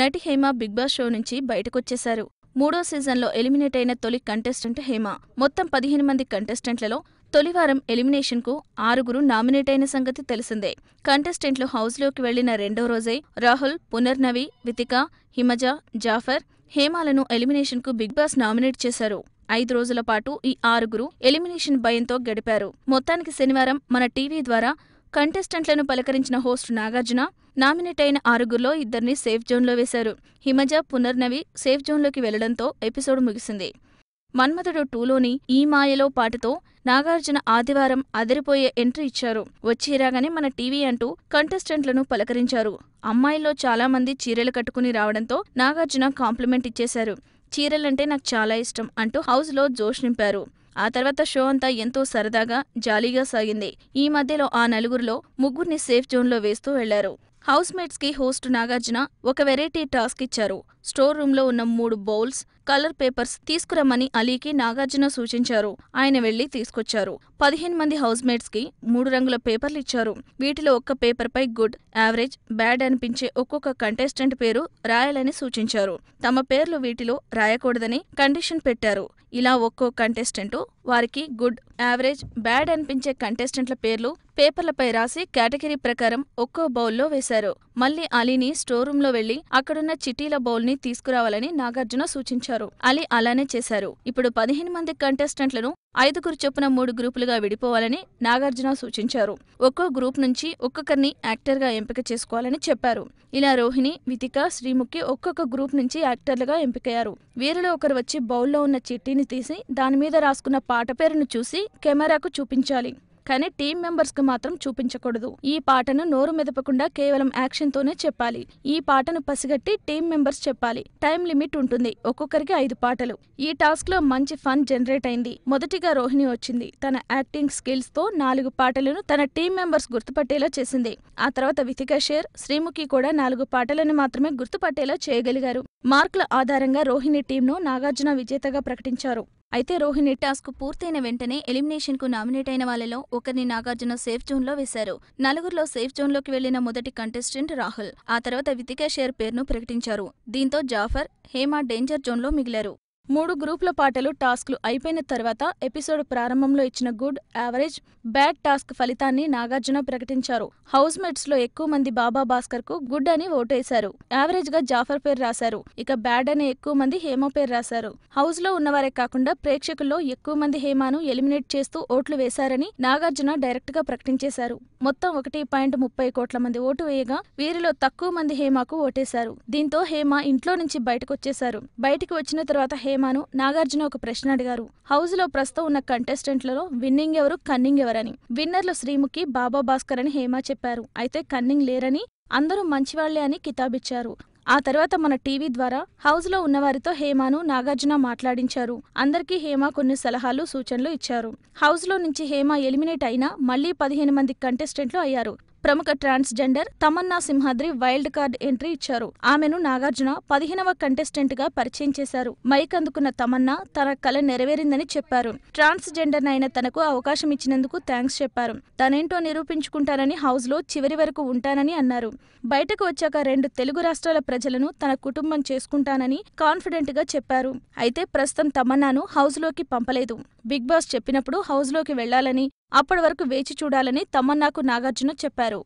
నటి Hema big boss show నుంచి బయటకొచ్చేశారు మూడో సీజన్లో ఎలిమినేట్ అయిన తొలి కంటెస్టెంట్ హేమ మొత్తం పదిహేను మంది కంటెస్టెంట్లలో తొలివారం ఎలిమినేషన్కు ఆరుగురు నామినేట్ అయిన సంగతి తెలిసిందే కంటెస్టెంట్లు హౌస్లోకి వెళ్లిన రెండో రోజే రాహుల్ పునర్నవి వితిక హిమజ జాఫర్ హేమాలను ఎలిమినేషన్కు బిగ్ బాస్ నామినేట్ చేశారు ఐదు రోజుల పాటు ఈ ఆరుగురు ఎలిమినేషన్ భయంతో గడిపారు మొత్తానికి శనివారం మన టీవీ ద్వారా కంటెస్టెంట్లను పలకరించిన హోస్ట్ నాగార్జున నామినేట్ అయిన ఆరుగురులో ఇద్దరిని సేఫ్ జోన్లో వేశారు హిమజ పునర్నవి సేఫ్ జోన్లోకి వెళ్లడంతో ఎపిసోడ్ ముగిసింది మన్మథుడు టూలోని ఈ మాయలో పాటతో నాగార్జున ఆదివారం అదిరిపోయే ఎంట్రీ ఇచ్చారు వచ్చిరాగానే మన టీవీ అంటూ కంటెస్టెంట్లను పలకరించారు అమ్మాయిల్లో చాలామంది చీరలు కట్టుకుని రావడంతో నాగార్జున కాంప్లిమెంట్ ఇచ్చేశారు చీరలంటే నాకు చాలా ఇష్టం అంటూ హౌస్లో జోష్ నింపారు ఆ తర్వాత షో అంతా ఎంతో సరదాగా జాలీగా సాగింది ఈ మధ్యలో ఆ నలుగురిలో ముగ్గురిని సేఫ్ జోన్లో వేస్తూ వెళ్లారు హౌస్మేట్స్కి హోస్ట్ నాగార్జున ఒక వెరైటీ టాస్క్ ఇచ్చారు స్టోర్ రూమ్లో ఉన్న మూడు బౌల్స్ కలర్ పేపర్స్ తీసుకురమ్మని అలీకి నాగార్జున సూచించారు ఆయన వెళ్లి తీసుకొచ్చారు పదిహేను మంది హౌస్మేట్స్కి మూడు రంగుల పేపర్లు ఇచ్చారు వీటిలో ఒక్క పేపర్పై గుడ్ యావరేజ్ బ్యాడ్ అనిపించే ఒక్కొక్క కంటెస్టెంట్ పేరు రాయాలని సూచించారు తమ పేర్లు వీటిలో రాయకూడదని కండిషన్ పెట్టారు ఇలా ఒక్కో కంటెస్టెంట్ వారికి గుడ్ యావరేజ్ బ్యాడ్ అనిపించే కంటెస్టెంట్ల పేర్లు పేపర్లపై రాసి కేటగిరీ ప్రకారం ఒక్కో బౌల్లో వేశారు మళ్లీ అలీని స్టోర్ లో వెళ్లి అక్కడున్న చిటీల బౌల్ని తీసుకురావాలని నాగార్జున సూచించారు అలీ అలానే చేశారు ఇప్పుడు పదిహేను మంది కంటెస్టెంట్లను ఐదుగురు చొప్పున మూడు గ్రూపులుగా విడిపోవాలని నాగార్జున సూచించారు ఒక్కో గ్రూప్ నుంచి ఒక్కొక్కరిని యాక్టర్గా ఎంపిక చేసుకోవాలని చెప్పారు ఇలా రోహిణి వితిక శ్రీముఖి ఒక్కొక్క గ్రూప్ నుంచి యాక్టర్లుగా ఎంపికయ్యారు వీరిలో ఒకరు వచ్చి బౌల్లో ఉన్న చిట్టీని తీసి దానిమీద రాసుకున్న పాట పేరును చూసి కెమెరాకు చూపించాలి కానీ టీం మెంబర్స్ కు మాత్రం చూపించకూడదు ఈ పాటను నోరు మెదపకుండా కేవలం యాక్షన్ తోనే చెప్పాలి ఈ పాటను పసిగట్టి టీం మెంబర్స్ చెప్పాలి టైం లిమిట్ ఉంటుంది ఒక్కొక్కరికి ఐదు పాటలు ఈ టాస్క్ లో మంచి ఫన్ జనరేట్ అయింది మొదటిగా రోహిణి వచ్చింది తన యాక్టింగ్ స్కిల్స్ తో నాలుగు పాటలను తన టీం మెంబర్స్ గుర్తుపట్టేలా చేసింది ఆ తర్వాత వితికా షేర్ శ్రీముఖి కూడా నాలుగు పాటలను మాత్రమే గుర్తుపట్టేలా చేయగలిగారు మార్కుల ఆధారంగా రోహిణి టీంను నాగార్జున విజేతగా ప్రకటించారు అయితే రోహిణి టాస్క్ పూర్తయిన వెంటనే ఎలిమినేషన్ కు నామినేట్ అయిన వాళ్ళలో ఒకరిని నాగార్జున సేఫ్ జోన్ లో వేశారు నలుగురిలో సేఫ్ జోన్ లోకి వెళ్లిన మొదటి కంటెస్టెంట్ రాహుల్ ఆ తర్వాత వితికా షేర్ పేరును ప్రకటించారు దీంతో జాఫర్ హేమ డేంజర్ జోన్ లో మిగిలారు మూడు గ్రూపుల పాటలు టాస్క్లు అయిపోయిన తర్వాత ఎపిసోడ్ ప్రారంభంలో ఇచ్చిన గుడ్ యావరేజ్ బ్యాడ్ టాస్క్ ఫలితాన్ని నాగార్జున ప్రకటించారు హౌస్ మేట్స్ లో ఎక్కువ మంది బాబా భాస్కర్ కు గుడ్ అని ఓటేశారు యావరేజ్ గా జాఫర్ పేరు రాశారు ఇక బ్యాడ్ అనే ఎక్కువ మంది హేమ పేరు రాశారు హౌస్ లో ఉన్నవారే కాకుండా ప్రేక్షకుల్లో ఎక్కువ మంది హేమాను ఎలిమినేట్ చేస్తూ ఓట్లు వేశారని నాగార్జున డైరెక్ట్ గా ప్రకటించేశారు మొత్తం ఒకటి పాయింట్ ముప్పై కోట్ల మంది ఓటు వేయగా వీరిలో తక్కువ మంది హేమాకు ఓటేశారు దీంతో హేమ ఇంట్లో నుంచి బయటకొచ్చేశారు బయటికి వచ్చిన తర్వాత ప్రేమను నాగార్జున ఒక ప్రశ్న అడిగారు హౌస్ లో ప్రస్తుతం ఉన్న కంటెస్టెంట్లలో విన్నింగ్ ఎవరు కన్నింగ్ ఎవరని విన్నర్లు శ్రీముఖి బాబా భాస్కర్ అని హేమ చెప్పారు అయితే కన్నింగ్ లేరని అందరూ మంచివాళ్లే అని కితాబిచ్చారు ఆ తర్వాత మన టీవీ ద్వారా హౌస్ లో ఉన్నవారితో హేమాను నాగార్జున మాట్లాడించారు అందరికీ హేమ కొన్ని సలహాలు సూచనలు ఇచ్చారు హౌస్ లో నుంచి హేమ ఎలిమినేట్ అయినా మళ్లీ పదిహేను మంది కంటెస్టెంట్లు అయ్యారు ప్రముఖ transgender Tamanna Simhadri wild card entry ఇచ్చారు ఆమెను నాగార్జున పదిహేనవ కంటెస్టెంట్ గా పరిచయం చేశారు మైక్ అందుకున్న తమన్నా తన కళ నెరవేరిందని చెప్పారు ట్రాన్స్జెండర్ అయిన తనకు అవకాశం ఇచ్చినందుకు థ్యాంక్స్ చెప్పారు తనేంటో నిరూపించుకుంటానని హౌస్ లో చివరి వరకు ఉంటానని అన్నారు బయటకు వచ్చాక రెండు తెలుగు రాష్ట్రాల ప్రజలను తన కుటుంబం చేసుకుంటానని కాన్ఫిడెంట్ గా చెప్పారు అయితే ప్రస్తుతం తమన్నాను హౌస్ లోకి పంపలేదు బిగ్ బాస్ చెప్పినప్పుడు హౌస్ లోకి వెళ్లాలని అప్పటి వరకు వేచి చూడాలని తమన్నాకు నాగార్జున చెప్పారు